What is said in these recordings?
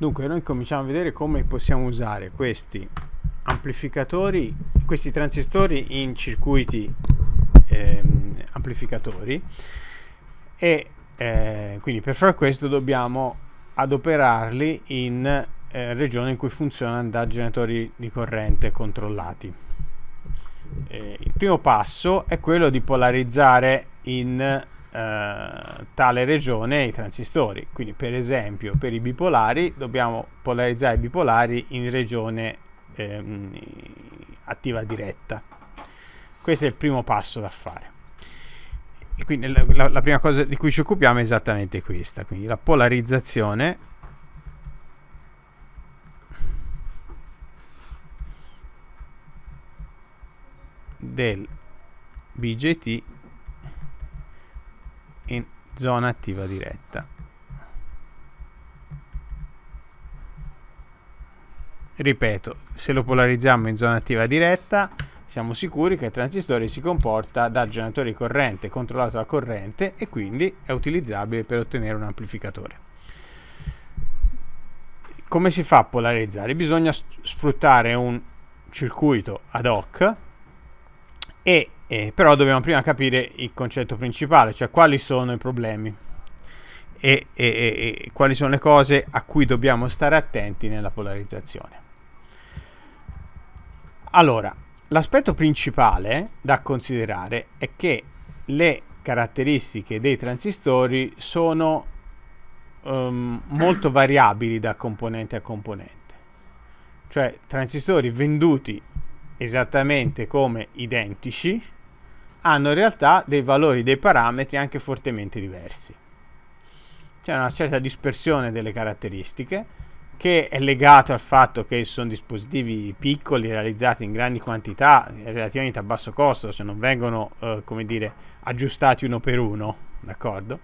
Dunque noi cominciamo a vedere come possiamo usare questi amplificatori, questi transistori in circuiti eh, amplificatori e eh, quindi per far questo dobbiamo adoperarli in eh, regioni in cui funzionano da generatori di corrente controllati. Eh, il primo passo è quello di polarizzare in eh, tale regione i transistori. Quindi per esempio per i bipolari dobbiamo polarizzare i bipolari in regione ehm, attiva diretta. Questo è il primo passo da fare. E quindi la, la prima cosa di cui ci occupiamo è esattamente questa, quindi la polarizzazione del BJT zona attiva diretta. Ripeto, se lo polarizziamo in zona attiva diretta, siamo sicuri che il transistore si comporta da generatore di corrente controllato da corrente e quindi è utilizzabile per ottenere un amplificatore. Come si fa a polarizzare? Bisogna sfruttare un circuito ad hoc e eh, però dobbiamo prima capire il concetto principale, cioè quali sono i problemi e, e, e, e quali sono le cose a cui dobbiamo stare attenti nella polarizzazione. Allora, l'aspetto principale da considerare è che le caratteristiche dei transistori sono um, molto variabili da componente a componente. Cioè transistori venduti esattamente come identici hanno in realtà dei valori, dei parametri anche fortemente diversi. C'è una certa dispersione delle caratteristiche che è legato al fatto che sono dispositivi piccoli realizzati in grandi quantità relativamente a basso costo, se cioè non vengono eh, come dire, aggiustati uno per uno, d'accordo?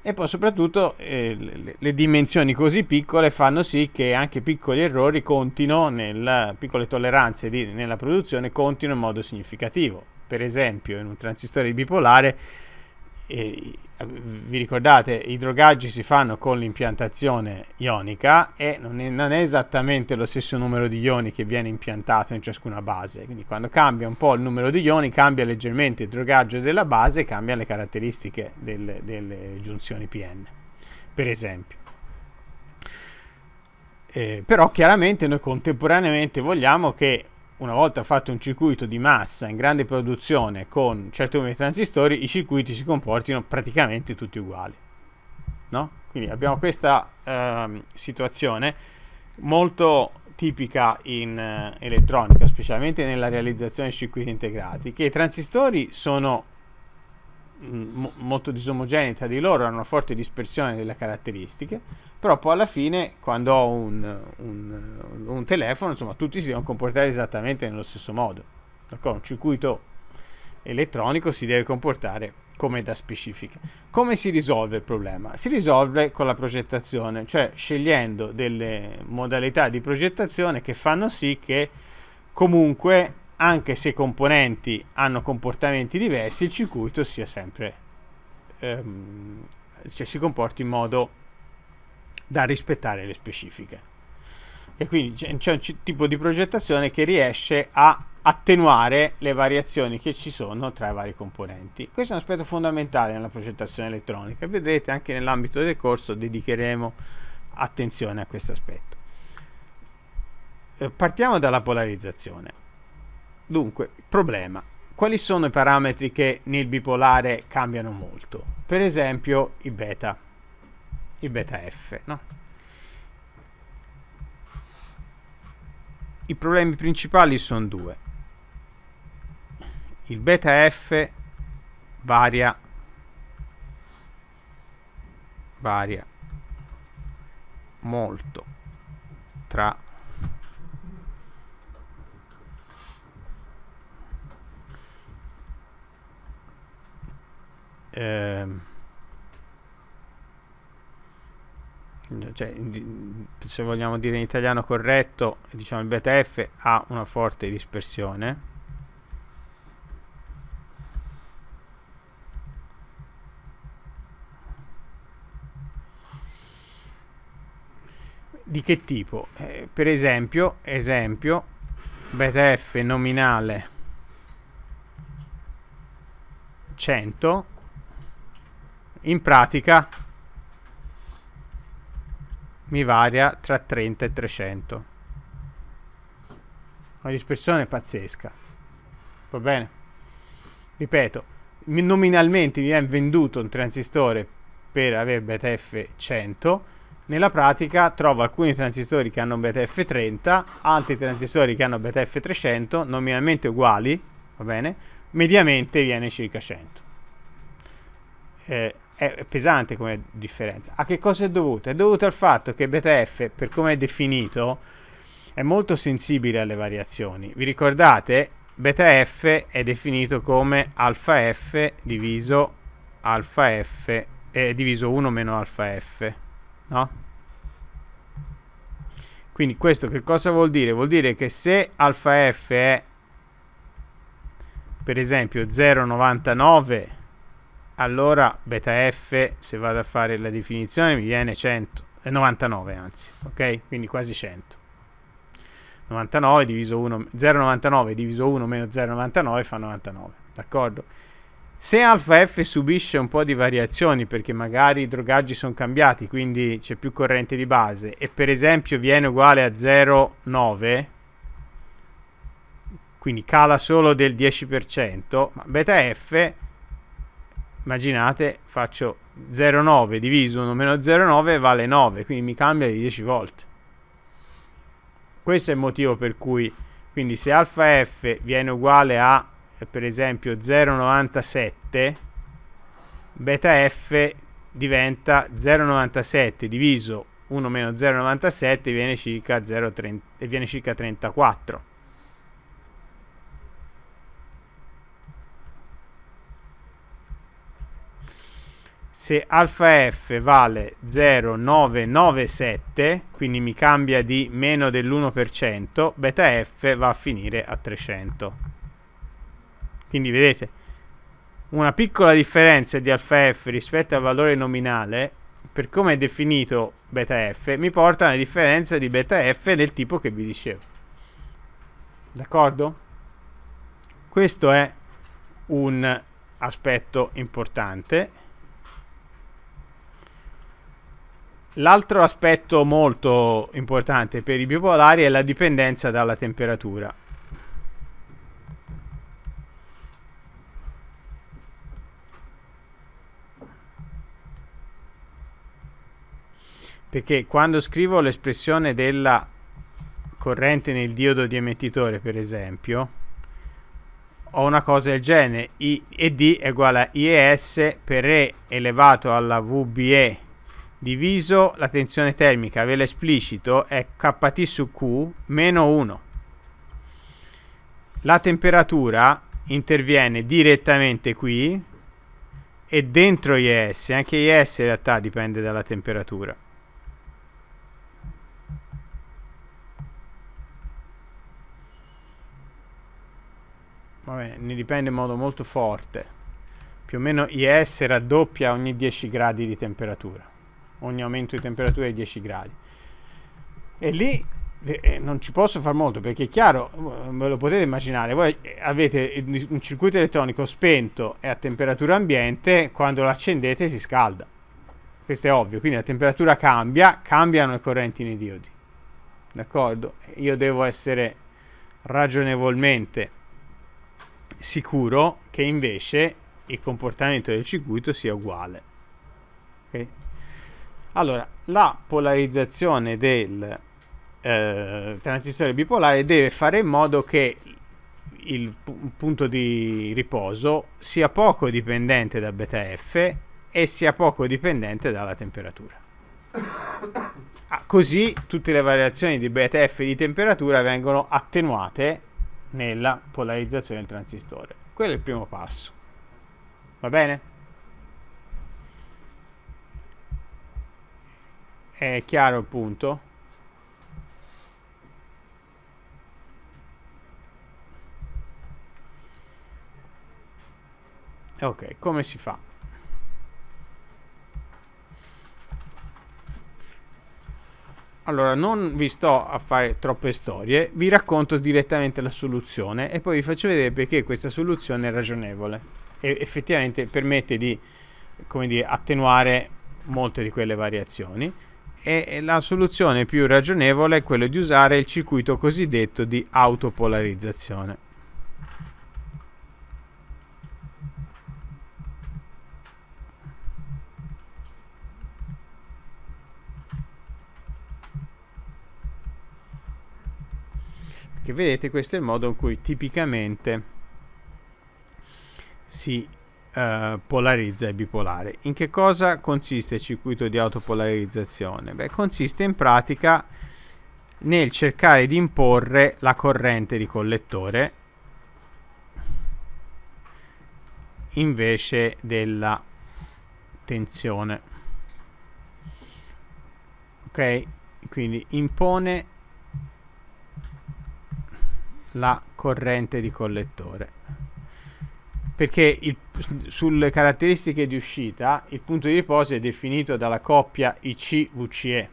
E poi soprattutto eh, le, le dimensioni così piccole fanno sì che anche piccoli errori contino, nel, piccole tolleranze di, nella produzione contino in modo significativo per esempio in un transistore bipolare, eh, vi ricordate, i drogaggi si fanno con l'impiantazione ionica e non è, non è, esattamente lo stesso numero di ioni che viene impiantato in ciascuna base, quindi quando cambia un po' il numero di ioni cambia leggermente il drogaggio della base e cambiano le caratteristiche delle, delle giunzioni PN, per esempio. Eh, però chiaramente noi contemporaneamente vogliamo che una volta fatto un circuito di massa in grande produzione con un certo numero di transistori, i circuiti si comportino praticamente tutti uguali. No? Quindi abbiamo questa eh, situazione molto tipica in eh, elettronica, specialmente nella realizzazione di circuiti integrati, che i transistori sono mo molto disomogenei tra di loro, hanno una forte dispersione delle caratteristiche, però poi alla fine quando ho un, un, un telefono, insomma, tutti si devono comportare esattamente nello stesso modo. Un circuito elettronico si deve comportare come da specifica. Come si risolve il problema? Si risolve con la progettazione, cioè scegliendo delle modalità di progettazione che fanno sì che comunque anche se i componenti hanno comportamenti diversi, il circuito sia sempre ehm, cioè si comporti in modo da rispettare le specifiche. E quindi c'è un tipo di progettazione che riesce a attenuare le variazioni che ci sono tra i vari componenti. Questo è un aspetto fondamentale nella progettazione elettronica. Vedrete anche nell'ambito del corso dedicheremo attenzione a questo aspetto. Eh, partiamo dalla polarizzazione Dunque, problema. Quali sono i parametri che nel bipolare cambiano molto? Per esempio i beta, il beta F, no? I problemi principali sono due. Il beta F varia, varia molto tra ehm, cioè, se vogliamo dire in italiano corretto, diciamo il beta f ha una forte dispersione. Di che tipo? Eh, per esempio, esempio, beta f nominale 100 in pratica mi varia tra 30 e 300 una dispersione pazzesca va bene ripeto nominalmente mi viene venduto un transistore per avere BTF 100 nella pratica trovo alcuni transistori che hanno BTF 30 altri transistori che hanno BTF 300 nominalmente uguali va bene mediamente viene circa 100 eh, è pesante come differenza. A che cosa è dovuto? È dovuto al fatto che BTF, per come è definito, è molto sensibile alle variazioni. Vi ricordate? Beta F è definito come alfa F diviso alfa F eh, diviso 1 meno alfa F, no? Quindi questo che cosa vuol dire? Vuol dire che se alfa F è per esempio 0,99 allora beta f se vado a fare la definizione mi viene 100 eh, 99 anzi ok quindi quasi 100 99 diviso 1 0,99 diviso 1 meno 0,99 fa 99 d'accordo se alfa f subisce un po' di variazioni perché magari i drogaggi sono cambiati quindi c'è più corrente di base e per esempio viene uguale a 0,9 quindi cala solo del 10% ma beta f immaginate faccio 0,9 diviso 1 meno 0,9 vale 9, quindi mi cambia di 10 volte. Questo è il motivo per cui, quindi se alfa f viene uguale a, per esempio, 0,97, beta f diventa 0,97 diviso 1 meno 0,97 e viene circa 34. se alfa f vale 0,997, quindi mi cambia di meno dell'1%, beta f va a finire a 300. Quindi vedete, una piccola differenza di alfa f rispetto al valore nominale, per come è definito beta f, mi porta a una differenza di beta f del tipo che vi dicevo. D'accordo? Questo è un aspetto importante L'altro aspetto molto importante per i bipolari è la dipendenza dalla temperatura. Perché quando scrivo l'espressione della corrente nel diodo di emettitore, per esempio, ho una cosa del genere, ed è uguale a IES per E elevato alla VBE diviso la tensione termica, ve l'esplicito, è KT su Q meno 1. La temperatura interviene direttamente qui e dentro IS, anche IS in realtà dipende dalla temperatura. Vabbè, ne dipende in modo molto forte. Più o meno IS raddoppia ogni 10 gradi di temperatura ogni aumento di temperatura di 10 gradi. E lì eh, eh, non ci posso far molto perché è chiaro, eh, ve lo potete immaginare, voi avete un circuito elettronico spento e a temperatura ambiente, quando lo accendete si scalda. Questo è ovvio, quindi la temperatura cambia, cambiano le correnti nei diodi. D'accordo? Io devo essere ragionevolmente sicuro che invece il comportamento del circuito sia uguale. Okay? Allora, la polarizzazione del eh, transistore bipolare deve fare in modo che il punto di riposo sia poco dipendente da beta F e sia poco dipendente dalla temperatura. Ah, così tutte le variazioni di beta F di temperatura vengono attenuate nella polarizzazione del transistore. Quello è il primo passo. Va bene? È chiaro il punto? Ok, come si fa? Allora, non vi sto a fare troppe storie, vi racconto direttamente la soluzione e poi vi faccio vedere perché questa soluzione è ragionevole e effettivamente permette di, come dire, attenuare molte di quelle variazioni e la soluzione più ragionevole è quella di usare il circuito cosiddetto di autopolarizzazione. Perché vedete questo è il modo in cui tipicamente si eh, polarizza e bipolare. In che cosa consiste il circuito di autopolarizzazione? Beh, consiste in pratica nel cercare di imporre la corrente di collettore invece della tensione. Ok? Quindi impone la corrente di collettore perché il, sulle caratteristiche di uscita il punto di riposo è definito dalla coppia IC-VCE.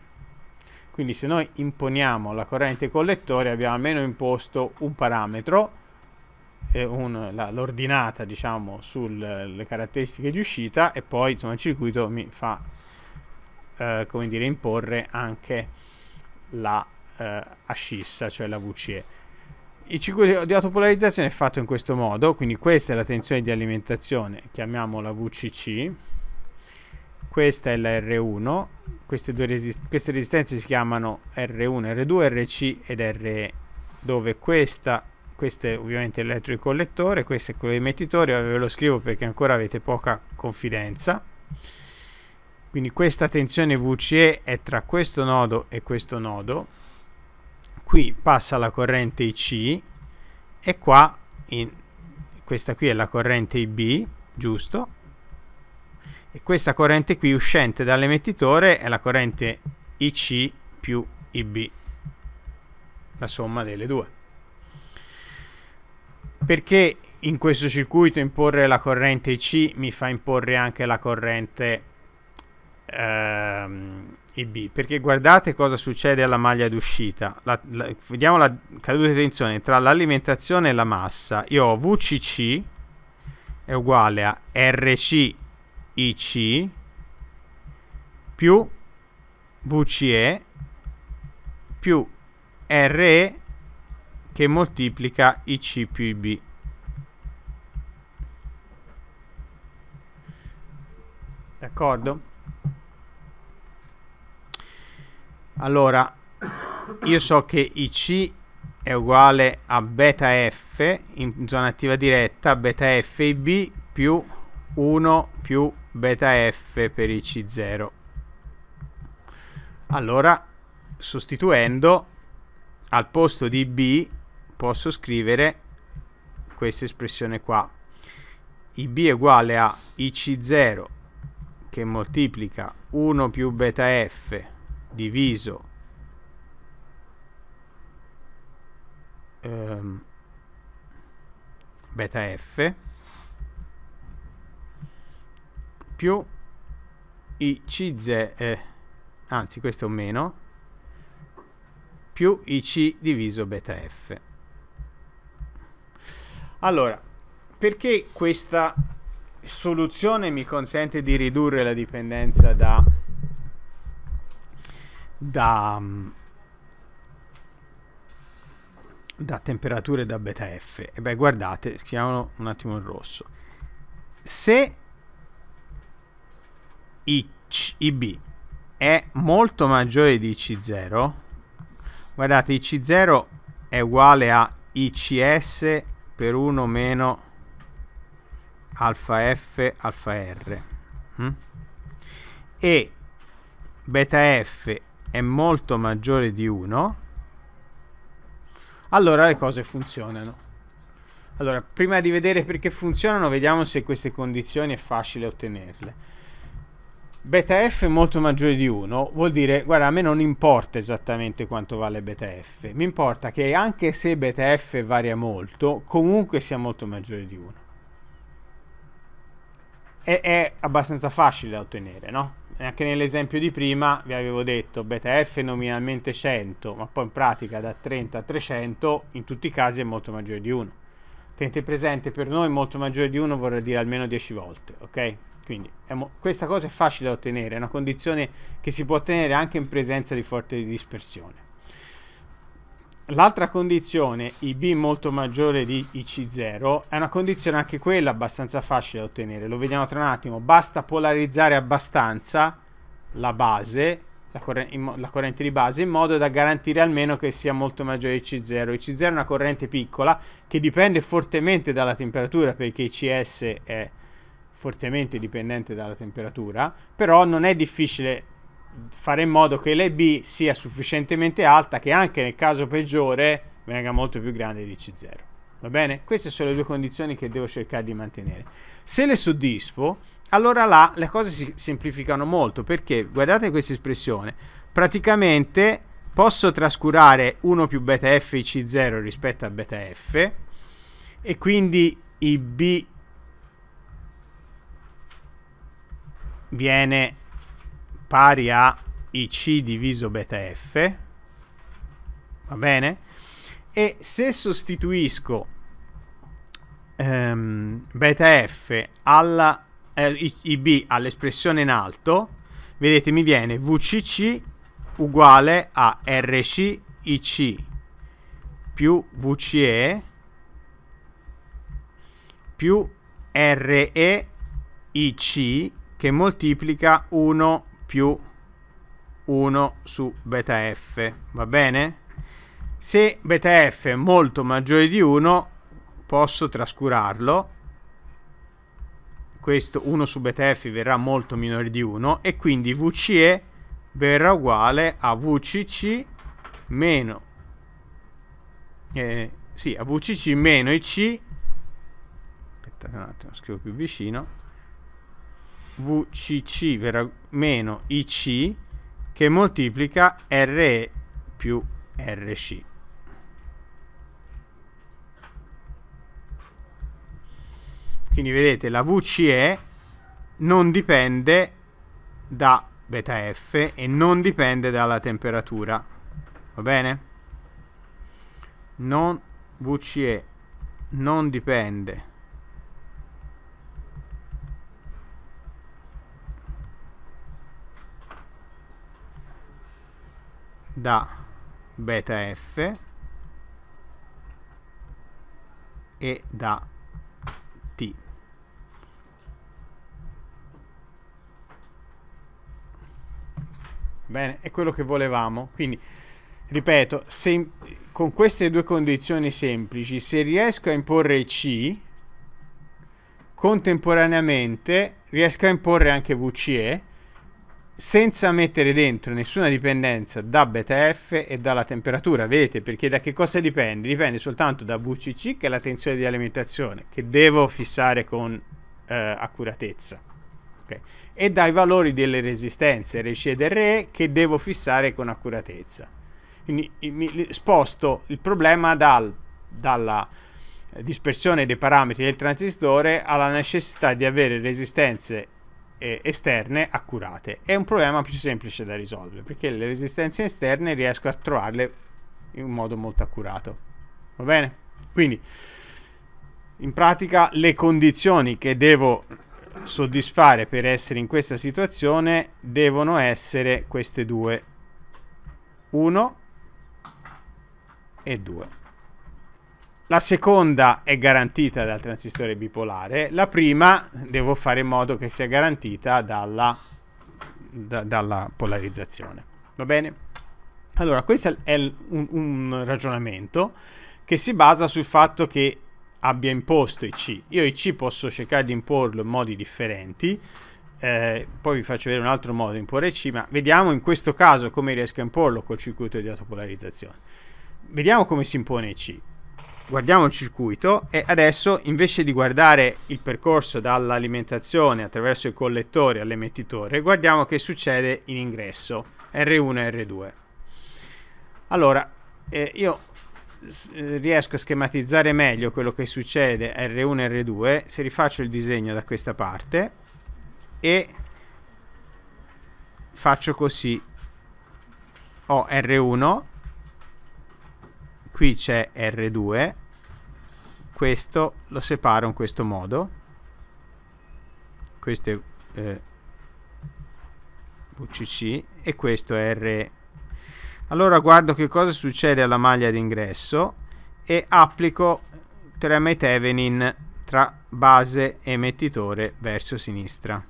Quindi se noi imponiamo la corrente collettore abbiamo almeno imposto un parametro, l'ordinata diciamo sulle caratteristiche di uscita e poi insomma, il circuito mi fa eh, come dire, imporre anche la eh, ascissa, cioè la VCE il circuito di autopolarizzazione è fatto in questo modo, quindi questa è la tensione di alimentazione, chiamiamola VCC, questa è la R1, queste, due resist queste resistenze si chiamano R1, R2, RC ed RE, dove questa, questo è ovviamente l'elettrocollettore, questo è quello emettitore, ve lo scrivo perché ancora avete poca confidenza, quindi questa tensione VCE è tra questo nodo e questo nodo, qui passa la corrente IC e qua in, questa qui è la corrente IB, giusto? E questa corrente qui uscente dall'emettitore è la corrente IC più IB, la somma delle due. Perché in questo circuito imporre la corrente IC mi fa imporre anche la corrente ehm, e B, perché guardate cosa succede alla maglia d'uscita. La, la, vediamo la caduta di tensione tra l'alimentazione e la massa. Io ho VCC è uguale a RCIC più VCE più RE che moltiplica IC più IB. D'accordo? Allora, io so che IC è uguale a beta F in zona attiva diretta, beta F FIB più 1 più beta F per IC0. Allora, sostituendo, al posto di B posso scrivere questa espressione qua. IB è uguale a IC0 che moltiplica 1 più beta F diviso ehm, beta f più i cz eh, anzi questo è un meno più i c diviso beta f allora perché questa soluzione mi consente di ridurre la dipendenza da da, mm, da temperature da beta F. E beh, guardate, scriviamolo un attimo in rosso. Se IB è molto maggiore di IC0, guardate, IC0 è uguale a ICS per 1 meno alfa F alfa R. Mm? E beta F è molto maggiore di 1, allora le cose funzionano. Allora, prima di vedere perché funzionano, vediamo se queste condizioni è facile ottenerle. Beta f è molto maggiore di 1 vuol dire, guarda, a me non importa esattamente quanto vale beta f, mi importa che anche se beta f varia molto, comunque sia molto maggiore di 1. E è abbastanza facile da ottenere, no? anche nell'esempio di prima vi avevo detto beta f nominalmente 100 ma poi in pratica da 30 a 300 in tutti i casi è molto maggiore di 1 tenete presente per noi molto maggiore di 1 vorrà dire almeno 10 volte ok quindi questa cosa è facile da ottenere è una condizione che si può ottenere anche in presenza di forte dispersione L'altra condizione, IB molto maggiore di IC0, è una condizione anche quella abbastanza facile da ottenere. Lo vediamo tra un attimo. Basta polarizzare abbastanza la base, la, corre la corrente di base, in modo da garantire almeno che sia molto maggiore di IC0. IC0 è una corrente piccola che dipende fortemente dalla temperatura, perché ICS è fortemente dipendente dalla temperatura, però non è difficile fare in modo che l'EB sia sufficientemente alta che anche nel caso peggiore venga molto più grande di C0. Va bene? Queste sono le due condizioni che devo cercare di mantenere. Se le soddisfo, allora là le cose si semplificano molto perché guardate questa espressione. Praticamente posso trascurare 1 più beta f i C0 rispetto a beta f e quindi IB viene pari a IC diviso beta F, va bene? E se sostituisco ehm, beta F alla, eh, IB all'espressione in alto, vedete mi viene VCC uguale a RC IC più VCE più REIC che moltiplica 1 più 1 su beta f, va bene? Se beta f è molto maggiore di 1, posso trascurarlo. Questo 1 su beta f verrà molto minore di 1 e quindi VCE verrà uguale a VCC meno eh, sì, a VCC meno IC aspettate un attimo, scrivo più vicino VCC per, meno IC che moltiplica RE più RC. Quindi vedete la VCE non dipende da beta F e non dipende dalla temperatura. Va bene? Non VCE non dipende da beta f e da t bene è quello che volevamo quindi ripeto se, con queste due condizioni semplici se riesco a imporre c contemporaneamente riesco a imporre anche vce senza mettere dentro nessuna dipendenza da BTF e dalla temperatura, vedete? Perché da che cosa dipende? Dipende soltanto da VCC, che è la tensione di alimentazione, che devo fissare con eh, accuratezza, okay? e dai valori delle resistenze, RC ed RE, che devo fissare con accuratezza. Quindi mi, sposto il problema dal, dalla eh, dispersione dei parametri del transistore alla necessità di avere resistenze eh, esterne accurate. È un problema più semplice da risolvere perché le resistenze esterne riesco a trovarle in un modo molto accurato. Va bene? Quindi in pratica le condizioni che devo soddisfare per essere in questa situazione devono essere queste due 1 e 2 la seconda è garantita dal transistore bipolare, la prima devo fare in modo che sia garantita dalla, da, dalla polarizzazione. Va bene? Allora, questo è un, un ragionamento che si basa sul fatto che abbia imposto i C. Io i C posso cercare di imporlo in modi differenti, eh, poi vi faccio vedere un altro modo di imporre C, ma vediamo in questo caso come riesco a imporlo col circuito di autopolarizzazione. Vediamo come si impone C guardiamo il circuito e adesso invece di guardare il percorso dall'alimentazione attraverso il collettore all'emettitore, guardiamo che succede in ingresso R1 e R2. Allora, eh, io eh, riesco a schematizzare meglio quello che succede R1 e R2 se rifaccio il disegno da questa parte e faccio così ho R1 qui c'è R2 questo lo separo in questo modo questo è eh, VCC e questo è R allora guardo che cosa succede alla maglia d'ingresso e applico Treme Tevenin tra base e emettitore verso sinistra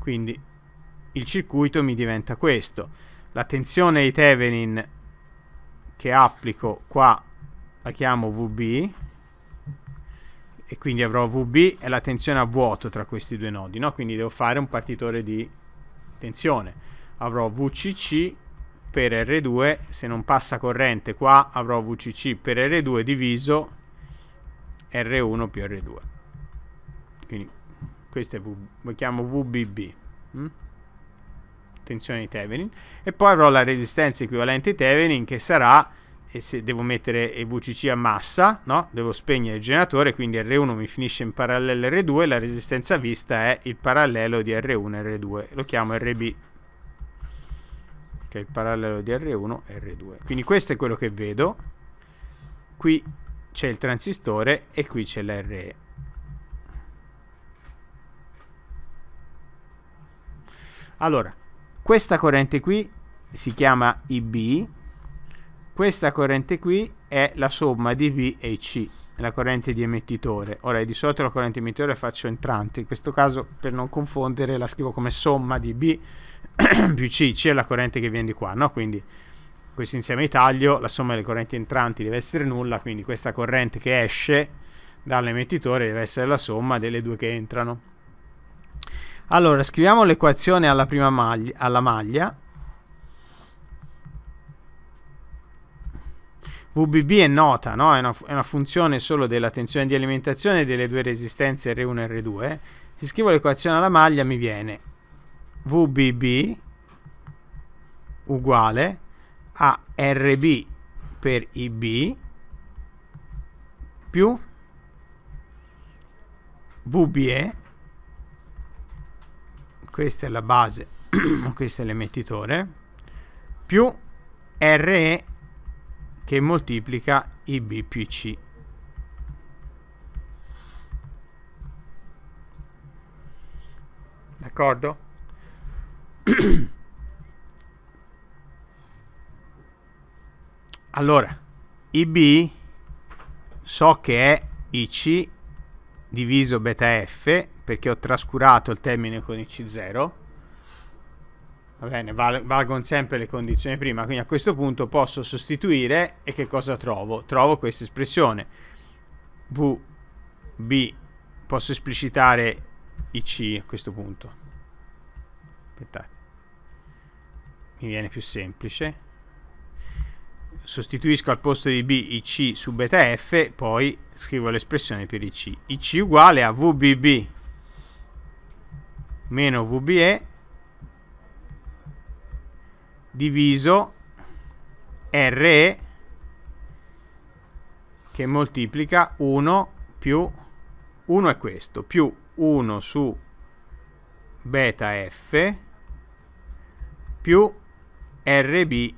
quindi il circuito mi diventa questo la tensione di Tevenin che applico qua la chiamo VB e quindi avrò VB e la tensione a vuoto tra questi due nodi, no? quindi devo fare un partitore di tensione. Avrò VCC per R2, se non passa corrente qua avrò VCC per R2 diviso R1 più R2. Quindi questo è VB, lo chiamo VBB. Mm? tensione di Thevenin e poi avrò la resistenza equivalente a Thevenin che sarà e se devo mettere VCC a massa, no? devo spegnere il generatore, quindi R1 mi finisce in parallelo R2, la resistenza vista è il parallelo di R1 e R2, lo chiamo RB, che è il parallelo di R1 e R2. Quindi questo è quello che vedo, qui c'è il transistore e qui c'è l'RE Allora, questa corrente qui si chiama IB, questa corrente qui è la somma di B e C, la corrente di emettitore. Ora di solito la corrente emettitore la faccio entrante, in questo caso per non confondere la scrivo come somma di B più C, C è la corrente che viene di qua, no? Quindi questo insieme taglio, la somma delle correnti entranti deve essere nulla, quindi questa corrente che esce dall'emettitore deve essere la somma delle due che entrano. Allora, scriviamo l'equazione alla prima maglia, alla maglia. VBB è nota, no? è, una, è una funzione solo della tensione di alimentazione delle due resistenze R1 e R2. Se scrivo l'equazione alla maglia mi viene VBB uguale a RB per IB più VBE questa è la base, questo è l'emettitore, più RE che moltiplica IB più C. D'accordo? allora, IB so che è IC diviso beta F perché ho trascurato il termine con il C0 va bene, val valgono sempre le condizioni prima quindi a questo punto posso sostituire e che cosa trovo? trovo questa espressione VB, posso esplicitare i c a questo punto aspettate mi viene più semplice sostituisco al posto di B IC su beta F, poi scrivo l'espressione per IC. IC uguale a VBB meno VBE diviso RE che moltiplica 1 più 1 è questo, più 1 su beta F più RB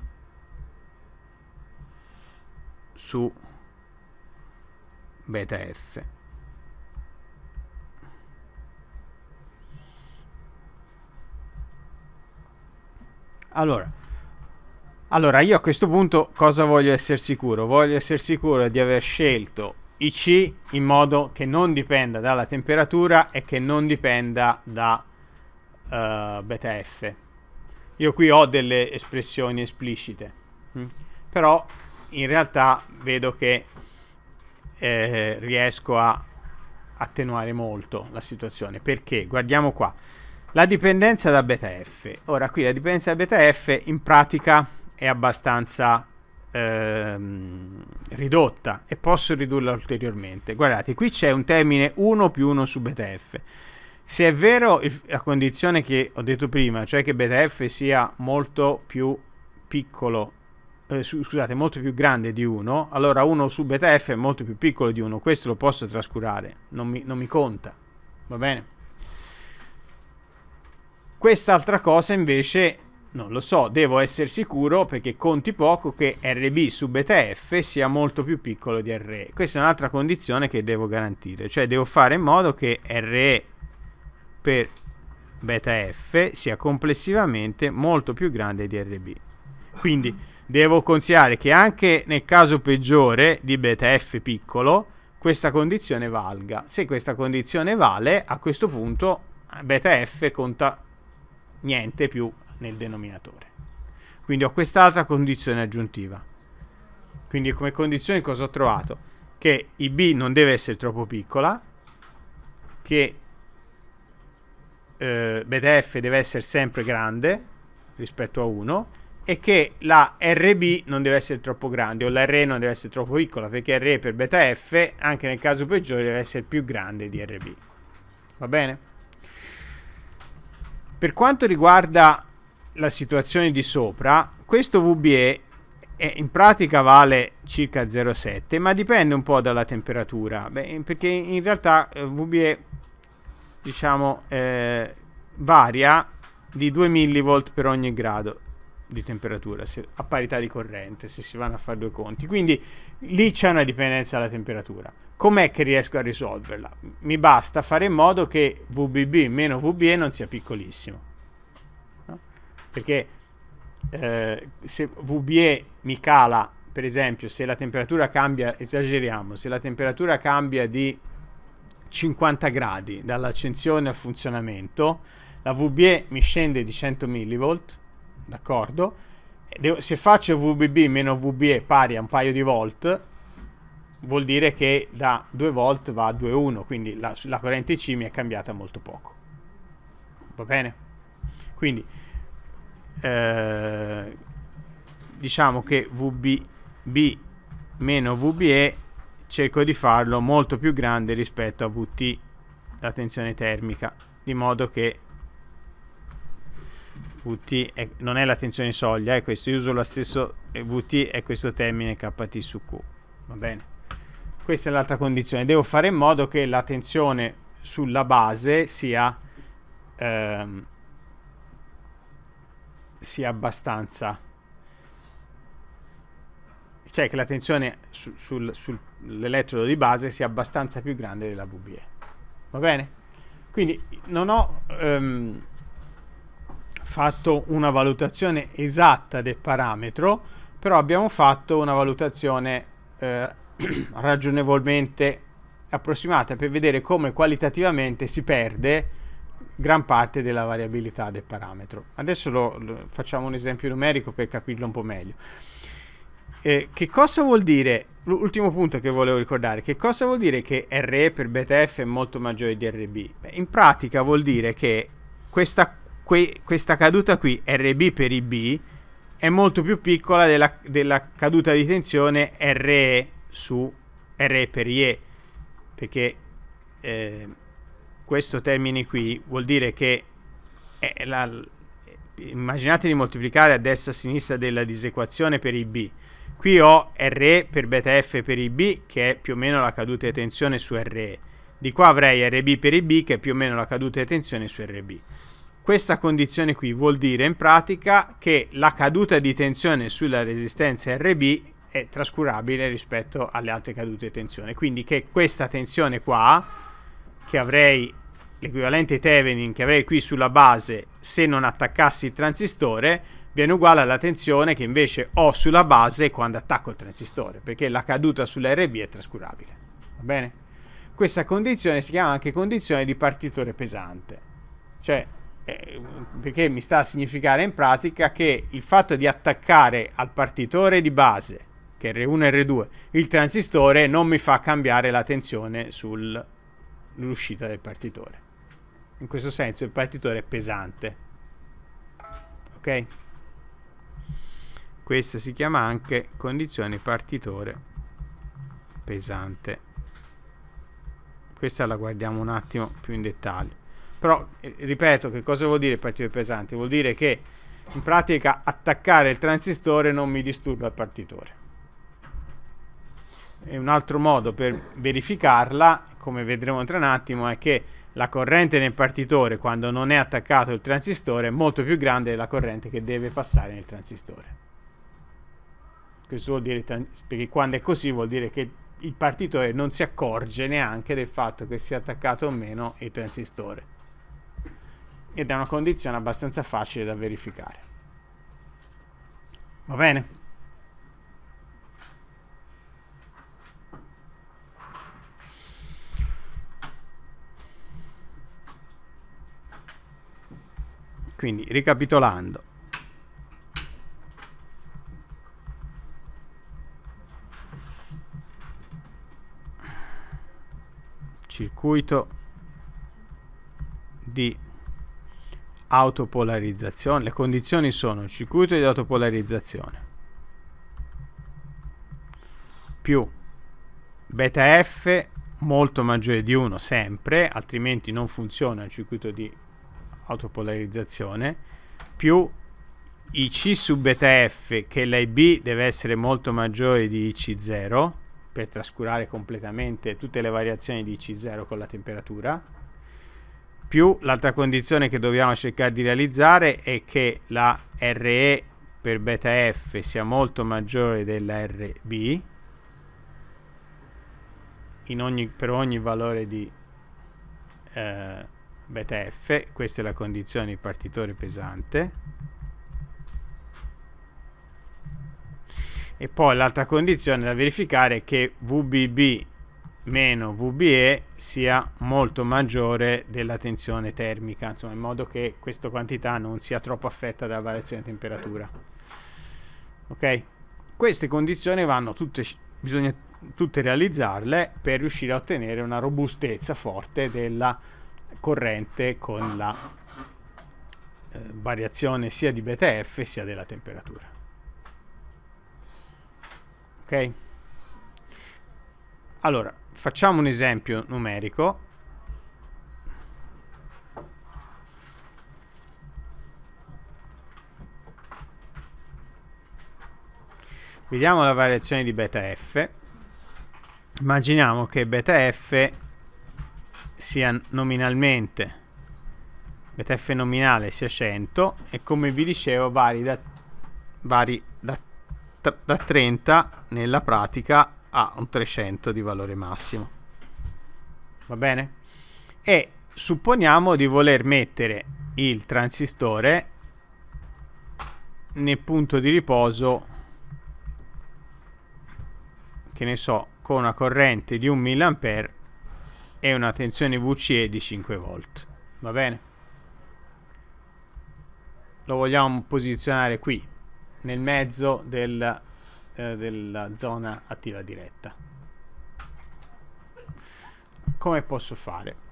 su beta F. Allora, allora, io a questo punto cosa voglio essere sicuro? Voglio essere sicuro di aver scelto IC in modo che non dipenda dalla temperatura e che non dipenda da uh, beta F. Io qui ho delle espressioni esplicite, hm? però in realtà vedo che eh, riesco a attenuare molto la situazione. Perché? Guardiamo qua. La dipendenza da beta F. Ora, qui la dipendenza da beta F in pratica è abbastanza ehm, ridotta e posso ridurla ulteriormente. Guardate, qui c'è un termine 1 più 1 su beta F. Se è vero, a condizione che ho detto prima, cioè che beta F sia molto più piccolo, eh, scusate, molto più grande di 1, allora 1 su beta F è molto più piccolo di 1, questo lo posso trascurare, non mi, non mi conta, va bene? Quest'altra cosa invece non lo so, devo essere sicuro perché conti poco che RB su beta F sia molto più piccolo di RE. Questa è un'altra condizione che devo garantire, cioè devo fare in modo che RE per beta F sia complessivamente molto più grande di RB. Quindi devo considerare che anche nel caso peggiore di beta F piccolo, questa condizione valga. Se questa condizione vale, a questo punto beta F conta niente più nel denominatore. Quindi ho quest'altra condizione aggiuntiva. Quindi come condizione cosa ho trovato? Che i b non deve essere troppo piccola, che eh, BDF deve essere sempre grande rispetto a 1 e che la RB non deve essere troppo grande o la r non deve essere troppo piccola perché r per beta F anche nel caso peggiore deve essere più grande di RB. Va bene? Per quanto riguarda la situazione di sopra, questo VBE eh, in pratica vale circa 0,7, ma dipende un po' dalla temperatura, Beh, perché in realtà eh, VBE diciamo, eh, varia di 2 mV per ogni grado di temperatura se, a parità di corrente, se si vanno a fare due conti. Quindi lì c'è una dipendenza dalla temperatura. Com'è che riesco a risolverla? Mi basta fare in modo che VBB meno VBE non sia piccolissimo. No? Perché eh, se VBE mi cala, per esempio, se la temperatura cambia, esageriamo, se la temperatura cambia di 50 gradi dall'accensione al funzionamento, la VBE mi scende di 100 millivolt d'accordo? Se faccio VBB VBE pari a un paio di volt, vuol dire che da 2 volt va a 2,1, quindi la, la corrente C mi è cambiata molto poco. Va bene? Quindi, eh, diciamo che VBB VBE cerco di farlo molto più grande rispetto a VT, la tensione termica, di modo che Vt è, non è la tensione soglia, è questo, io uso lo stesso eh, Vt è questo termine Kt su Q, va bene? Questa è l'altra condizione, devo fare in modo che la tensione sulla base sia, ehm, sia abbastanza, cioè che la tensione su, sul, sull'elettrodo di base sia abbastanza più grande della VBE, va bene? Quindi non ho... Ehm, fatto una valutazione esatta del parametro, però abbiamo fatto una valutazione eh, ragionevolmente approssimata per vedere come qualitativamente si perde gran parte della variabilità del parametro. Adesso lo, lo, facciamo un esempio numerico per capirlo un po' meglio. Eh, che cosa vuol dire, l'ultimo punto che volevo ricordare, che cosa vuol dire che RE per BTF è molto maggiore di RB? Beh, in pratica vuol dire che questa que questa caduta qui, RB per IB, è molto più piccola della, della caduta di tensione RE su RE per IE, perché eh, questo termine qui vuol dire che la, immaginate di moltiplicare a destra e a sinistra della disequazione per IB. Qui ho RE per beta F per IB che è più o meno la caduta di tensione su RE. Di qua avrei RB per IB che è più o meno la caduta di tensione su RB. Questa condizione qui vuol dire in pratica che la caduta di tensione sulla resistenza RB è trascurabile rispetto alle altre cadute di tensione, quindi che questa tensione qua, che avrei l'equivalente Thevenin che avrei qui sulla base se non attaccassi il transistore, viene uguale alla tensione che invece ho sulla base quando attacco il transistore, perché la caduta sull'RB è trascurabile, va bene? Questa condizione si chiama anche condizione di partitore pesante, cioè eh, perché mi sta a significare in pratica che il fatto di attaccare al partitore di base, che è R1 e R2, il transistore non mi fa cambiare la tensione sull'uscita del partitore. In questo senso il partitore è pesante. Ok? Questa si chiama anche condizione partitore pesante. Questa la guardiamo un attimo più in dettaglio. Però, eh, ripeto, che cosa vuol dire partitore pesante? Vuol dire che in pratica attaccare il transistore non mi disturba il partitore. E un altro modo per verificarla, come vedremo tra un attimo, è che la corrente nel partitore quando non è attaccato il transistore è molto più grande della corrente che deve passare nel transistore. Questo vuol dire, perché quando è così vuol dire che il partitore non si accorge neanche del fatto che sia attaccato o meno il transistore ed è una condizione abbastanza facile da verificare. Va bene? Quindi, ricapitolando, circuito di autopolarizzazione, le condizioni sono il circuito di autopolarizzazione più beta F molto maggiore di 1 sempre, altrimenti non funziona il circuito di autopolarizzazione, più IC su beta F che l'IB deve essere molto maggiore di IC0 per trascurare completamente tutte le variazioni di IC0 con la temperatura più l'altra condizione che dobbiamo cercare di realizzare è che la RE per beta F sia molto maggiore della RB ogni, per ogni valore di eh, beta F questa è la condizione di partitore pesante e poi l'altra condizione da verificare è che VBB meno VBE sia molto maggiore della tensione termica, insomma, in modo che questa quantità non sia troppo affetta dalla variazione di temperatura. Ok? Queste condizioni vanno tutte, bisogna tutte realizzarle per riuscire a ottenere una robustezza forte della corrente con la eh, variazione sia di BTF sia della temperatura. Ok? Allora, facciamo un esempio numerico. Vediamo la variazione di beta f. Immaginiamo che beta f sia nominalmente beta f nominale sia 100 e come vi dicevo vari da, vari da, da 30 nella pratica ha un 300 di valore massimo. Va bene? E supponiamo di voler mettere il transistore nel punto di riposo che ne so con una corrente di 1000 mA e una tensione VCE di 5 volt va bene lo vogliamo posizionare qui nel mezzo del eh, della zona attiva diretta come posso fare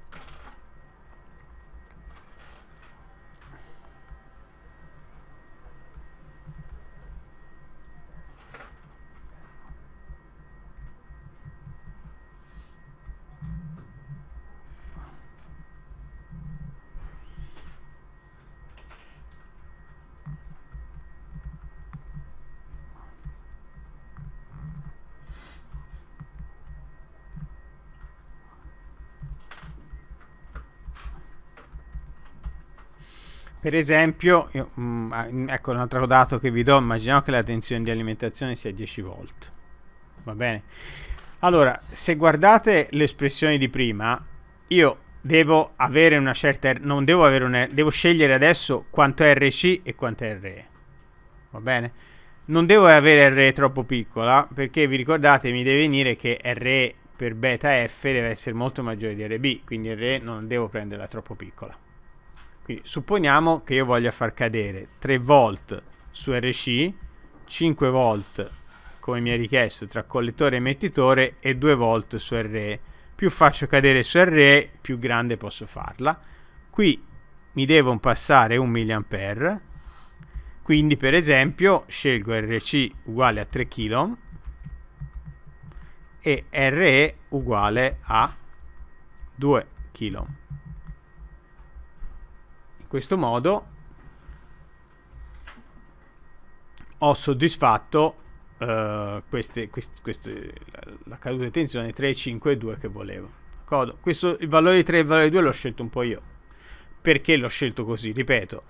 Per esempio, io, mh, mm, ecco un altro dato che vi do, immaginiamo che la tensione di alimentazione sia 10 volt, va bene? Allora, se guardate l'espressione di prima, io devo avere una certa... non devo avere un... devo scegliere adesso quanto è RC e quanto è RE, va bene? Non devo avere RE troppo piccola, perché vi ricordate mi deve venire che RE per beta F deve essere molto maggiore di RB, quindi RE non devo prenderla troppo piccola. Quindi supponiamo che io voglia far cadere 3 volt su RC, 5 volt come mi ha richiesto tra collettore e emettitore e 2 volt su RE. Più faccio cadere su RE, più grande posso farla. Qui mi devo passare 1 mA, quindi per esempio scelgo RC uguale a 3 kilo e RE uguale a 2 kilo questo modo ho soddisfatto uh, queste, queste, queste, la caduta di tensione 3, 5 e 2 che volevo. Questo, il valore di 3 e il valore di 2 l'ho scelto un po' io. Perché l'ho scelto così? Ripeto,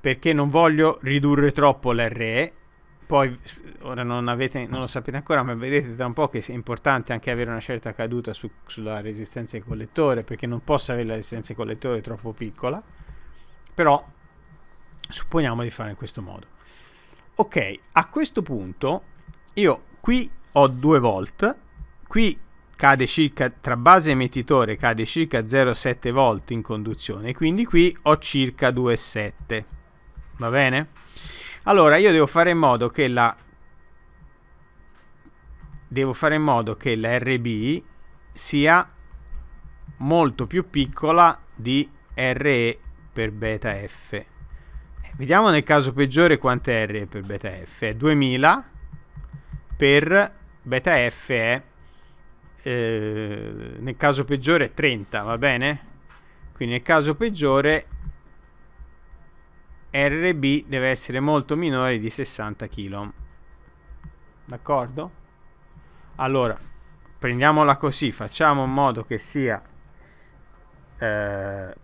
perché non voglio ridurre troppo l'RE. Poi, ora non, avete, non, lo sapete ancora, ma vedete tra un po' che è importante anche avere una certa caduta su, sulla resistenza di collettore, perché non posso avere la resistenza di collettore troppo piccola però supponiamo di fare in questo modo. Ok, a questo punto io qui ho 2 volt, qui cade circa, tra base e emettitore cade circa 0,7 volt in conduzione, quindi qui ho circa 2,7, va bene? Allora io devo fare in modo che la, devo fare in modo che la RB sia molto più piccola di RE per beta f. Eh, vediamo nel caso peggiore quanto è R per beta f. È 2000 per beta f è, eh, nel caso peggiore, 30, va bene? Quindi nel caso peggiore RB deve essere molto minore di 60 kilo. D'accordo? Allora, prendiamola così, facciamo in modo che sia... Eh,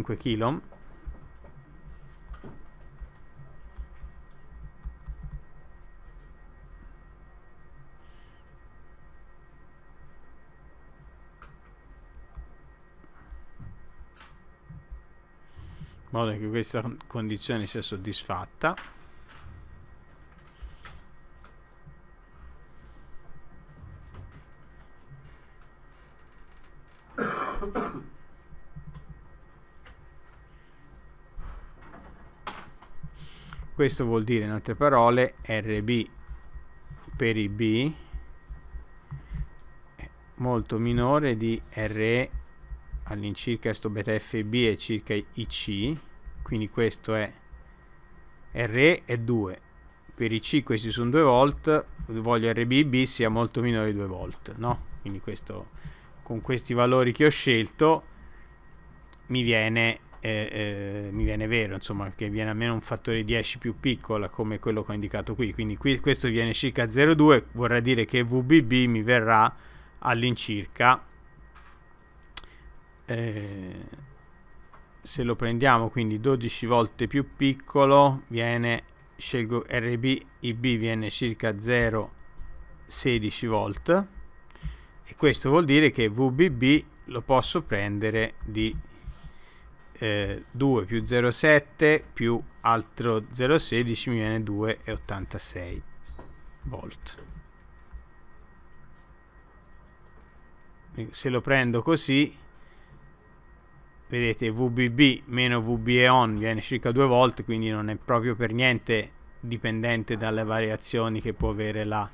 5 kg in modo che questa condizione sia soddisfatta questo vuol dire in altre parole RB per i B molto minore di RE all'incirca questo beta FB è circa IC quindi questo è RE è 2 per IC questi sono 2 volt voglio RBB sia molto minore di 2 volt no? quindi questo, con questi valori che ho scelto mi viene eh, eh, mi viene vero, insomma, che viene almeno un fattore 10 più piccola come quello che ho indicato qui. Quindi qui questo viene circa 0,2, vorrà dire che VBB mi verrà all'incirca, eh, se lo prendiamo quindi 12 volte più piccolo, viene, scelgo RB, IB viene circa 0,16 volt. E questo vuol dire che VBB lo posso prendere di eh, 2 più 0,7 più altro 0,16 mi viene 2,86 volt. Se lo prendo così, vedete VBB meno VBE on viene circa 2 volt, quindi non è proprio per niente dipendente dalle variazioni che può avere la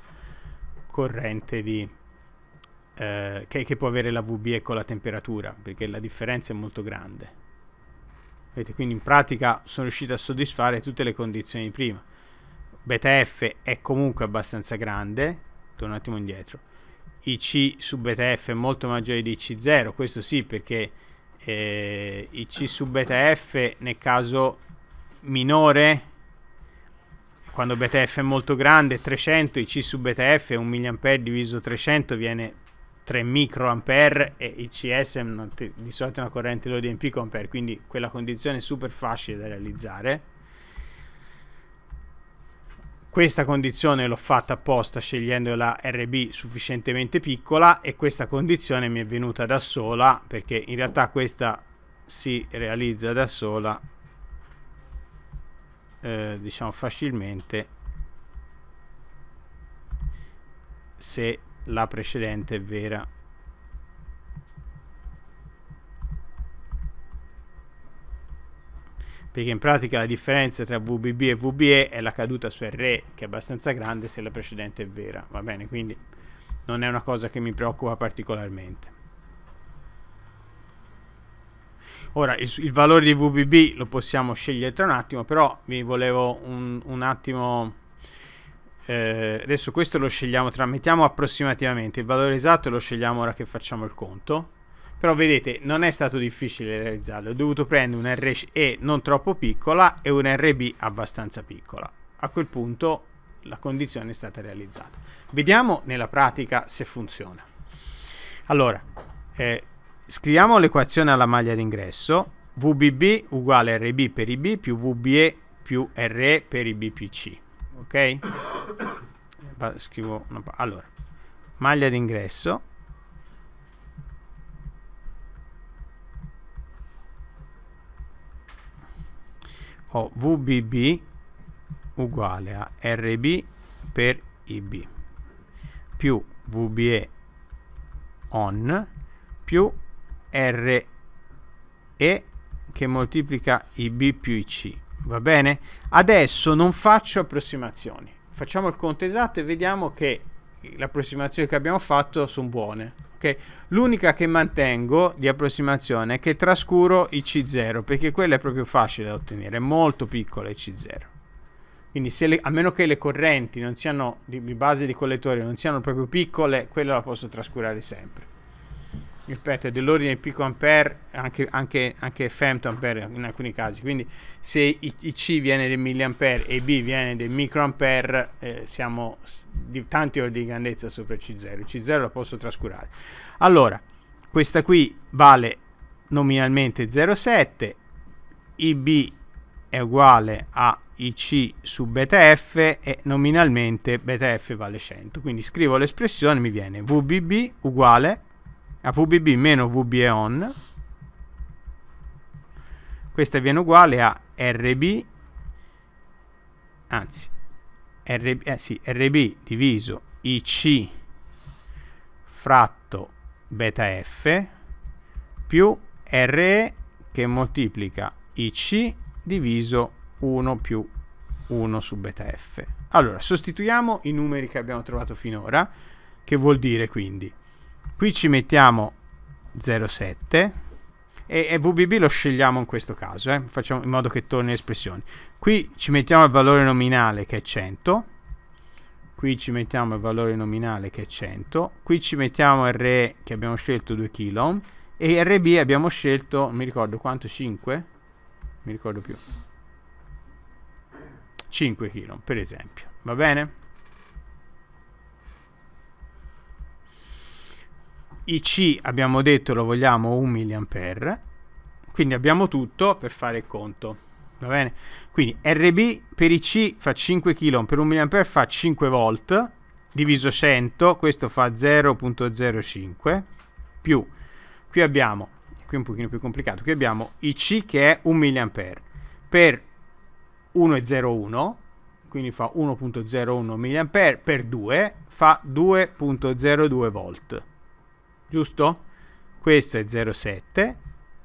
corrente di eh, che, che, può avere la VBE con la temperatura, perché la differenza è molto grande. Vedete, quindi in pratica sono riuscito a soddisfare tutte le condizioni di prima. Beta F è comunque abbastanza grande, torno un attimo indietro. IC su beta F è molto maggiore di IC0, questo sì perché eh, IC su beta F nel caso minore, quando beta F è molto grande, 300, IC su beta F 1 mA diviso 300 viene 3 microampere e il ICSM mm, di solito è una corrente lode in ampere, quindi quella condizione è super facile da realizzare. Questa condizione l'ho fatta apposta scegliendo la RB sufficientemente piccola e questa condizione mi è venuta da sola perché in realtà questa si realizza da sola eh, diciamo facilmente se la precedente è vera. Perché in pratica la differenza tra VBB e VBE è la caduta su RE, che è abbastanza grande se la precedente è vera. Va bene, quindi non è una cosa che mi preoccupa particolarmente. Ora, il, il valore di VBB lo possiamo scegliere tra un attimo, però vi volevo un, un attimo eh, adesso questo lo scegliamo, mettiamo approssimativamente, il valore esatto e lo scegliamo ora che facciamo il conto, però vedete non è stato difficile realizzarlo, ho dovuto prendere un RE non troppo piccola e un RB abbastanza piccola, a quel punto la condizione è stata realizzata. Vediamo nella pratica se funziona. Allora, eh, scriviamo l'equazione alla maglia d'ingresso, VBB uguale RB per IB più VBE più RE per IB più C ok scrivo una allora maglia d'ingresso ho oh, vbb uguale a rb per ib più vbe on più re che moltiplica ib più ic va bene? Adesso non faccio approssimazioni, facciamo il conto esatto e vediamo che le approssimazioni che abbiamo fatto sono buone. Okay? L'unica che mantengo di approssimazione è che trascuro il C0 perché quella è proprio facile da ottenere, è molto piccola il C0. Quindi le, a meno che le correnti non siano di base di collettore non siano proprio piccole, quella la posso trascurare sempre ripeto, è dell'ordine pico ampere, anche, anche, anche femtoampere in alcuni casi. Quindi se I, IC viene del milliampere e B viene del microampere, eh, siamo di tanti ordini di grandezza sopra C0. C0 lo posso trascurare. Allora, questa qui vale nominalmente 0,7, IB è uguale a IC su beta F e nominalmente beta F vale 100. Quindi scrivo l'espressione, mi viene VBB uguale a vbb meno vbe on questa viene uguale a rb anzi rb, eh sì, rb diviso ic fratto beta f più re che moltiplica ic diviso 1 più 1 su beta f allora sostituiamo i numeri che abbiamo trovato finora che vuol dire quindi qui ci mettiamo 0,7 e, e VBB lo scegliamo in questo caso, eh? facciamo in modo che torni l'espressione. Qui ci mettiamo il valore nominale che è 100, qui ci mettiamo il valore nominale che è 100, qui ci mettiamo R che abbiamo scelto 2 kilo e RB abbiamo scelto, non mi ricordo quanto, 5? Non mi ricordo più. 5 kg per esempio, va bene? IC abbiamo detto lo vogliamo 1 mA, quindi abbiamo tutto per fare il conto, va bene? Quindi RB per IC fa 5 kg, per 1 mA fa 5 volt, diviso 100, questo fa 0.05, più, qui abbiamo, qui è un pochino più complicato, qui abbiamo IC che è 1 mA, per 1,01, quindi fa 1.01 mA, per 2 fa 2.02 volt giusto? Questo è 0,7,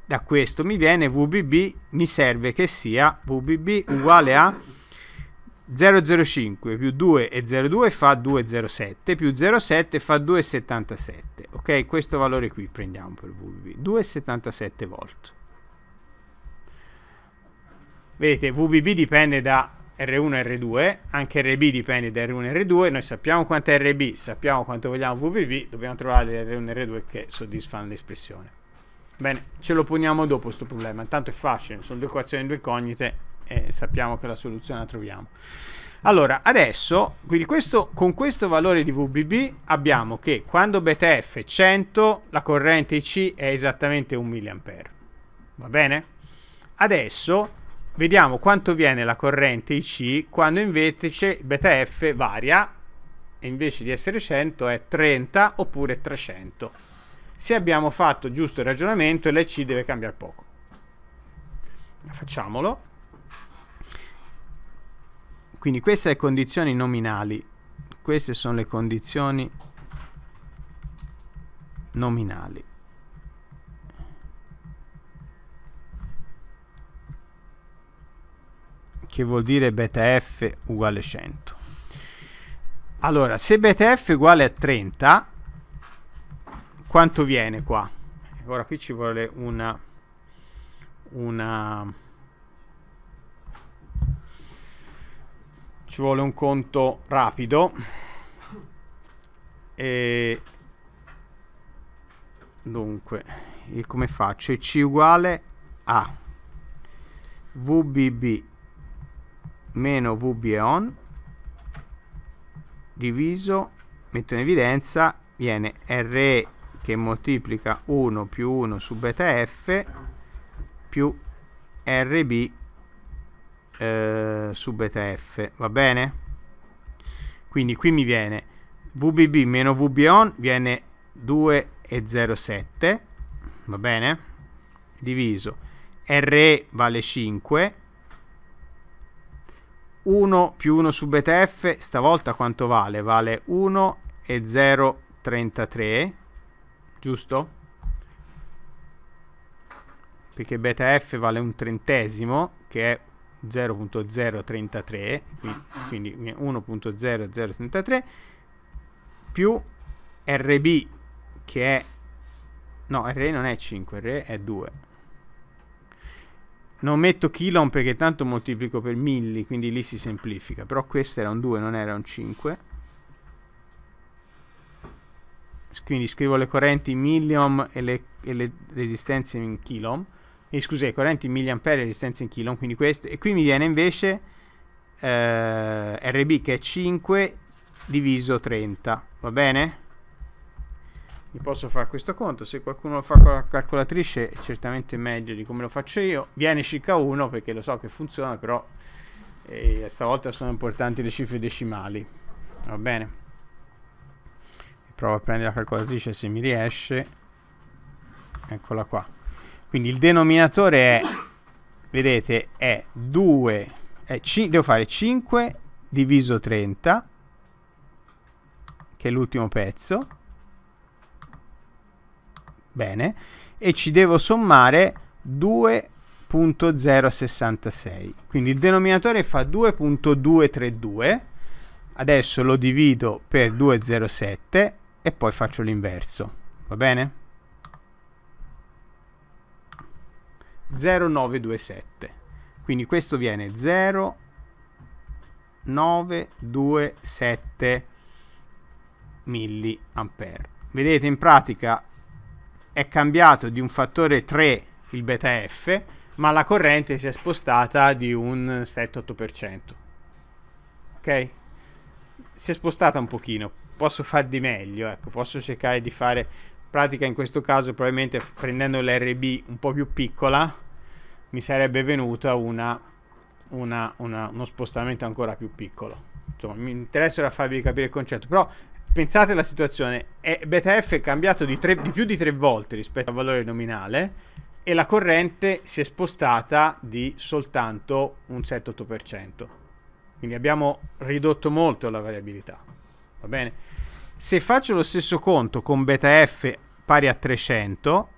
da questo mi viene VBB, mi serve che sia VBB uguale a 0,05 più 2 e 0,2 fa 2,07 più 0,7 fa 2,77, ok? Questo valore qui prendiamo per VBB, 2,77 volt. Vedete, VBB dipende da R1 e R2, anche RB dipende da R1 e R2, noi sappiamo quanto è RB, sappiamo quanto vogliamo VPV, dobbiamo trovare R1 e R2 che soddisfano l'espressione. Bene, ce lo poniamo dopo questo problema, intanto è facile, sono due equazioni, due incognite e sappiamo che la soluzione la troviamo. Allora, adesso, questo, con questo valore di VBB abbiamo che quando F è 100, la corrente IC è esattamente 1 mA. Va bene? Adesso vediamo quanto viene la corrente IC quando invece beta F varia e invece di essere 100 è 30 oppure 300. Se abbiamo fatto giusto il ragionamento l'IC deve cambiare poco. Facciamolo. Quindi queste sono le condizioni nominali. Queste sono le condizioni nominali. che vuol dire beta f uguale 100. Allora, se beta f uguale a 30, quanto viene qua? Ora qui ci vuole una... una ci vuole un conto rapido e dunque come faccio c uguale a vbb meno VB on diviso, metto in evidenza, viene RE che moltiplica 1 più 1 su beta F più RB eh, su beta F, va bene? Quindi qui mi viene VBB meno VB on viene 2,07, va bene? Diviso RE vale 5 1 più 1 su BTF, stavolta quanto vale? Vale 1 e 0,33, giusto? Perché BTF vale un trentesimo, che è 0.033, quindi 1.0033, più RB, che è... No, R non è 5, R è 2 non metto kilon perché tanto moltiplico per milli, quindi lì si semplifica. Però questo era un 2, non era un 5. Quindi scrivo le correnti in million e le, e le resistenze in kilom. Eh, e, scusate, correnti in milliampere e resistenze in kilom, quindi questo. E qui mi viene invece eh, RB che è 5 diviso 30, va bene? vi posso fare questo conto se qualcuno lo fa con la calcolatrice è certamente meglio di come lo faccio io viene circa 1 perché lo so che funziona però eh, stavolta sono importanti le cifre decimali va bene provo a prendere la calcolatrice se mi riesce eccola qua quindi il denominatore è vedete è 2 è devo fare 5 diviso 30 che è l'ultimo pezzo bene, e ci devo sommare 2.066. Quindi il denominatore fa 2.232, adesso lo divido per 207 e poi faccio l'inverso, va bene? 0927. Quindi questo viene 0927 milliampere. Vedete in pratica è cambiato di un fattore 3 il beta F, ma la corrente si è spostata di un 7-8%. Ok? Si è spostata un pochino, posso far di meglio, ecco, posso cercare di fare pratica in questo caso probabilmente prendendo l'RB un po' più piccola mi sarebbe venuta una, una, una, uno spostamento ancora più piccolo insomma mi interessa farvi capire il concetto però pensate alla situazione, è, beta F è cambiato di, tre, di più di tre volte rispetto al valore nominale e la corrente si è spostata di soltanto un 7-8%. Quindi abbiamo ridotto molto la variabilità. Va bene? Se faccio lo stesso conto con beta F pari a 300,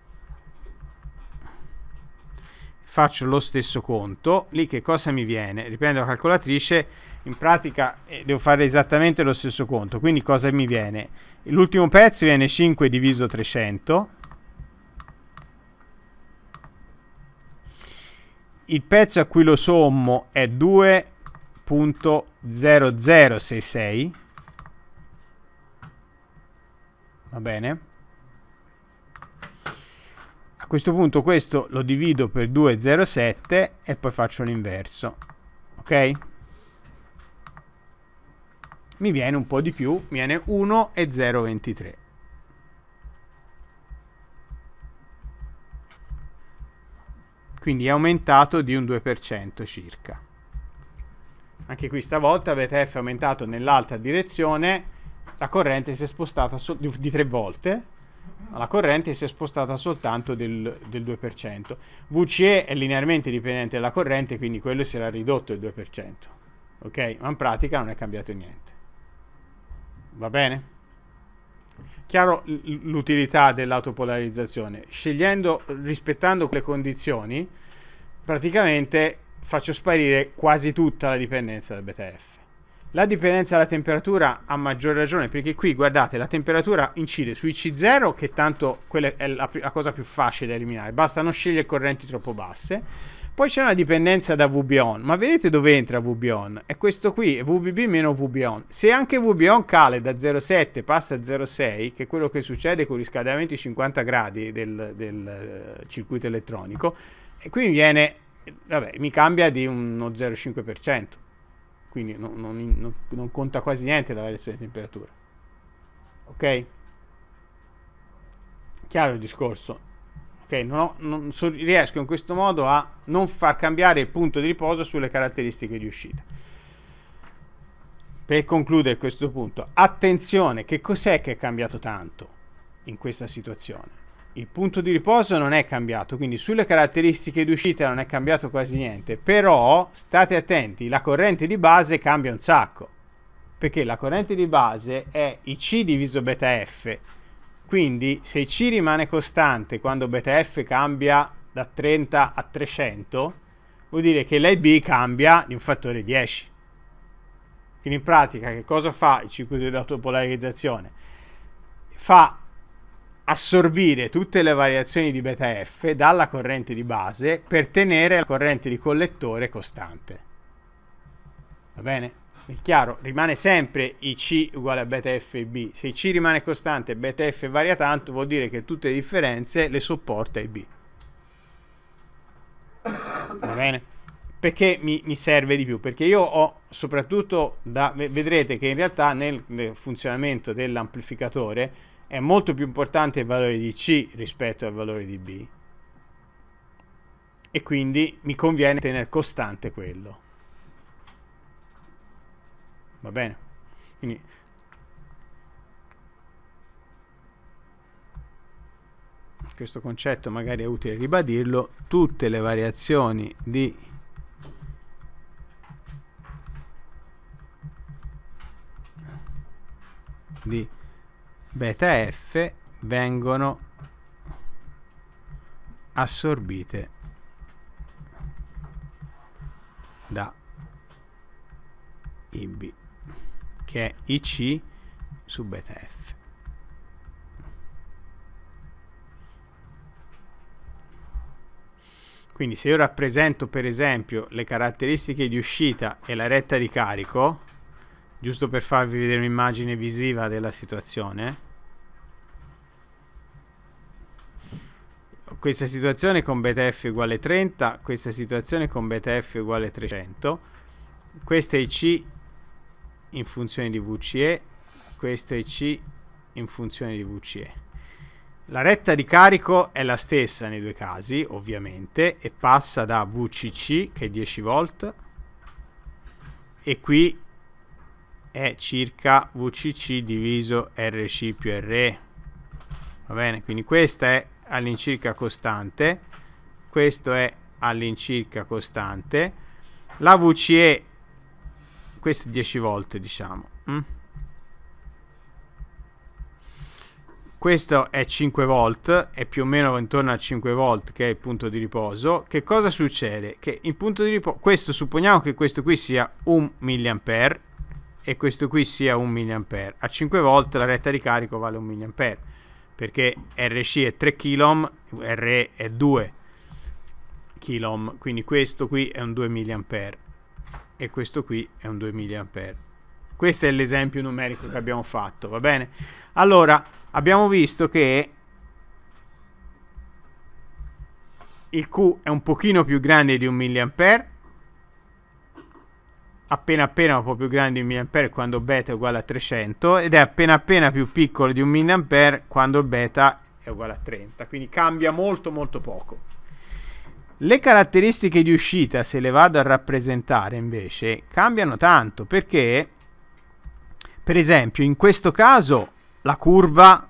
faccio lo stesso conto, lì che cosa mi viene? Riprendo la calcolatrice, in pratica eh, devo fare esattamente lo stesso conto, quindi cosa mi viene? L'ultimo pezzo viene 5 diviso 300, il pezzo a cui lo sommo è 2.0066, va bene? A questo punto questo lo divido per 2,07 e poi faccio l'inverso. Ok? Mi viene un po' di più, viene 1,023. Quindi è aumentato di un 2% circa. Anche qui stavolta VTF è aumentato nell'altra direzione, la corrente si è spostata di tre volte la corrente si è spostata soltanto del, del 2%. VCE è linearmente dipendente dalla corrente, quindi quello si era ridotto il 2%. Ok? Ma in pratica non è cambiato niente. Va bene? Chiaro l'utilità dell'autopolarizzazione. Scegliendo, rispettando quelle condizioni, praticamente faccio sparire quasi tutta la dipendenza dal BTF. La dipendenza dalla temperatura ha maggior ragione perché qui guardate la temperatura incide sui c 0 che tanto quella è la, la cosa più facile da eliminare, basta non scegliere correnti troppo basse. Poi c'è una dipendenza da VBON, ma vedete dove entra VBON? È questo qui, VBB meno VBON. Se anche VBON cale da 0,7 passa a 0,6, che è quello che succede con il riscaldamento di 50 gradi del, del eh, circuito elettronico, e qui viene, vabbè, mi cambia di uno 0,5% quindi non, non, non, non conta quasi niente la variazione di temperatura. Ok? Chiaro il discorso. Ok, non, non so, riesco in questo modo a non far cambiare il punto di riposo sulle caratteristiche di uscita. Per concludere questo punto, attenzione, che cos'è che è cambiato tanto in questa situazione? il punto di riposo non è cambiato, quindi sulle caratteristiche d'uscita non è cambiato quasi niente, però state attenti, la corrente di base cambia un sacco, perché la corrente di base è IC diviso beta F, quindi se IC rimane costante quando beta F cambia da 30 a 300, vuol dire che l'IB cambia di un fattore 10. Quindi in pratica che cosa fa il circuito di autopolarizzazione? Fa assorbire tutte le variazioni di beta F dalla corrente di base per tenere la corrente di collettore costante. Va bene? È chiaro, rimane sempre IC uguale a beta F e B. Se IC rimane costante e beta F varia tanto, vuol dire che tutte le differenze le sopporta IB. Va bene? Perché mi, mi serve di più? Perché io ho soprattutto da... vedrete che in realtà nel funzionamento dell'amplificatore è molto più importante il valore di C rispetto al valore di B e quindi mi conviene tenere costante quello. Va bene? Quindi questo concetto magari è utile ribadirlo, tutte le variazioni di di beta F vengono assorbite da IB che è IC su beta F. Quindi se io rappresento per esempio le caratteristiche di uscita e la retta di carico, giusto per farvi vedere un'immagine visiva della situazione, questa situazione con BTF uguale 30, questa situazione con BTF uguale 300, questa è C in funzione di VCE, questa è C in funzione di VCE. La retta di carico è la stessa nei due casi, ovviamente, e passa da VCC, che è 10 volt, e qui è circa VCC diviso RC più RE. Va bene, quindi questa è all'incirca costante, questo è all'incirca costante, la VCE, questo 10 volt diciamo, mm? questo è 5 volt, è più o meno intorno a 5 volt che è il punto di riposo, che cosa succede? Che il punto di riposo, questo supponiamo che questo qui sia 1 mA e questo qui sia 1 mA, a 5 volt la retta di carico vale 1 mA perché RC è 3 kOhm, RE è 2 kOhm, quindi questo qui è un 2 mA e questo qui è un 2 mA. Questo è l'esempio numerico che abbiamo fatto, va bene? Allora, abbiamo visto che il Q è un pochino più grande di un mA appena appena un po' più grande di 1000 mA quando beta è uguale a 300 ed è appena appena più piccolo di 1000 mA quando beta è uguale a 30, quindi cambia molto molto poco. Le caratteristiche di uscita, se le vado a rappresentare invece, cambiano tanto perché, per esempio, in questo caso la curva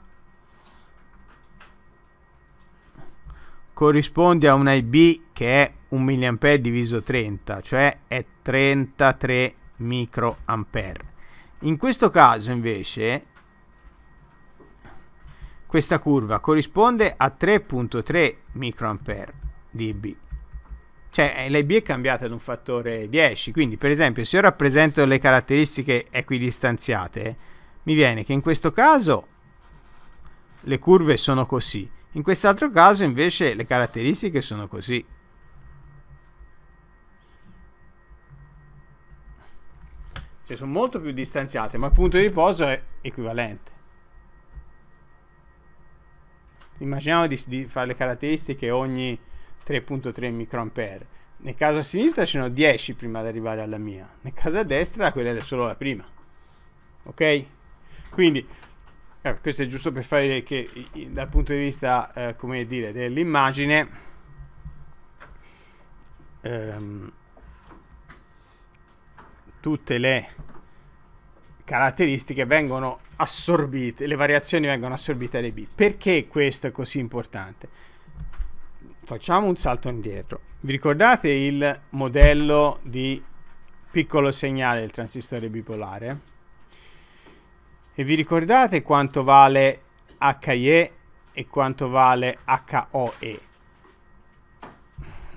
corrisponde a un IB che è 1 mA diviso 30, cioè è 33 microampere. In questo caso invece questa curva corrisponde a 3.3 microampere dB. Cioè eh, l'IB è cambiata ad un fattore 10, quindi per esempio se io rappresento le caratteristiche equidistanziate, mi viene che in questo caso le curve sono così, in quest'altro caso invece le caratteristiche sono così. Cioè sono molto più distanziate, ma il punto di riposo è equivalente. Immaginiamo di, di fare le caratteristiche ogni 3.3 microampere. Nel caso a sinistra ce ne ho 10 prima di arrivare alla mia. Nel caso a destra quella è solo la prima. Ok? Quindi eh, questo è giusto per fare che dal punto di vista, eh, come dire, dell'immagine ehm, tutte le caratteristiche vengono assorbite, le variazioni vengono assorbite dai B. Perché questo è così importante? Facciamo un salto indietro. Vi ricordate il modello di piccolo segnale del transistore bipolare? E vi ricordate quanto vale HE e quanto vale HOE?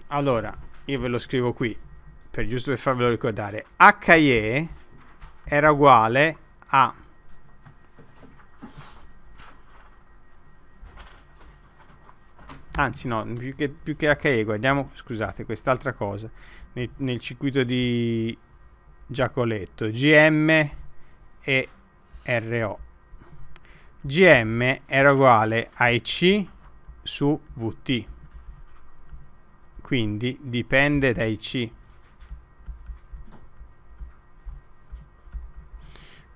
Allora, io ve lo scrivo qui per giusto per farvelo ricordare, HE era uguale a anzi no, più che, più che HE guardiamo, scusate, quest'altra cosa nel, nel, circuito di Giacoletto GM e RO GM era uguale a EC su VT quindi dipende da IC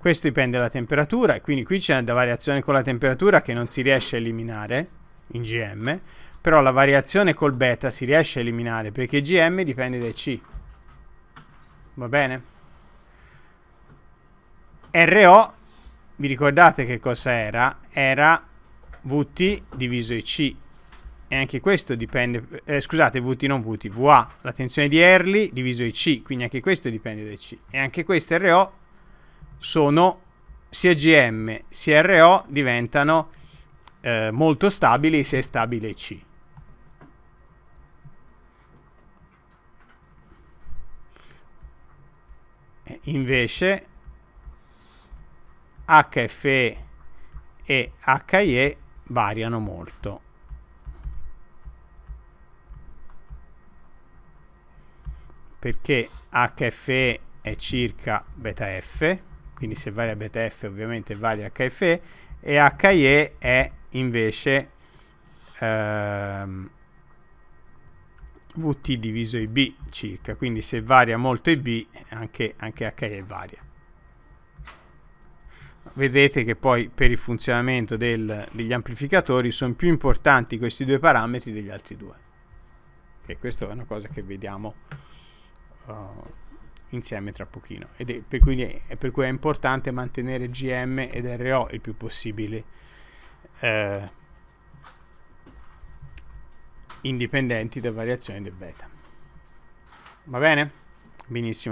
Questo dipende dalla temperatura e quindi qui c'è la variazione con la temperatura che non si riesce a eliminare in GM, però la variazione col beta si riesce a eliminare perché GM dipende da C. Va bene? RO, vi ricordate che cosa era? Era VT diviso IC e anche questo dipende, eh, scusate, VT non VT, VA, la tensione di early diviso IC, quindi anche questo dipende da c e anche questo RO sono sia GM sia RO diventano eh, molto stabili se è stabile C. Invece HFE e HIE variano molto. Perché HFE è circa beta F quindi se varia BTF ovviamente varia HFE e HIE è invece ehm, VT diviso IB circa, quindi se varia molto IB anche, anche HE varia. Vedete che poi per il funzionamento del, degli amplificatori sono più importanti questi due parametri degli altri due. E questa è una cosa che vediamo uh, insieme tra pochino. Ed è, per, cui è, per cui è importante mantenere GM ed RO il più possibile eh, indipendenti da variazioni del beta. Va bene? Benissimo.